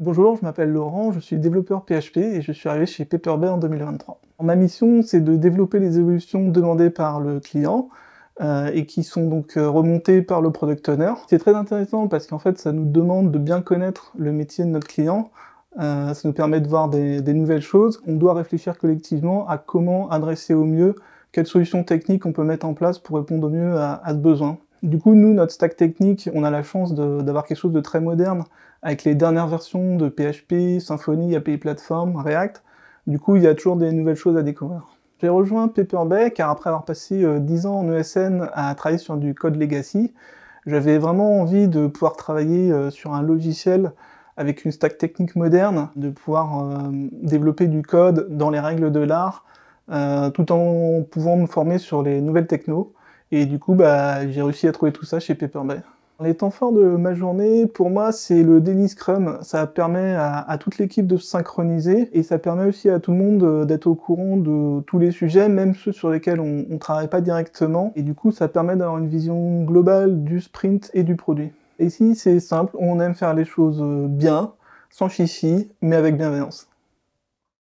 Bonjour, je m'appelle Laurent, je suis développeur PHP et je suis arrivé chez Paperbay en 2023. Ma mission, c'est de développer les évolutions demandées par le client euh, et qui sont donc euh, remontées par le product owner. C'est très intéressant parce qu'en fait, ça nous demande de bien connaître le métier de notre client. Euh, ça nous permet de voir des, nouvelles choses. On doit réfléchir collectivement à comment adresser au mieux, quelles solutions techniques on peut mettre en place pour répondre au mieux à, à ce besoin. Du coup, nous, notre stack technique, on a la chance d'avoir quelque chose de très moderne avec les dernières versions de PHP, Symfony, API Platform, React. Du coup, il y a toujours des nouvelles choses à découvrir. J'ai rejoint Bay car après avoir passé 10 euh, ans en ESN à travailler sur du code legacy, j'avais vraiment envie de pouvoir travailler euh, sur un logiciel avec une stack technique moderne, de pouvoir euh, développer du code dans les règles de l'art, tout en pouvant me former sur les nouvelles technos. Et du coup, bah, j'ai réussi à trouver tout ça chez pepperberry. Les temps forts de ma journée, pour moi, c'est le daily scrum. Ça permet à, toute l'équipe de se synchroniser et ça permet aussi à tout le monde euh, d'être au courant de tous les sujets, même ceux sur lesquels on ne travaille pas directement. Et du coup, ça permet d'avoir une vision globale du sprint et du produit. Ici, c'est simple, on aime faire les choses euh, bien, sans chichi, mais avec bienveillance.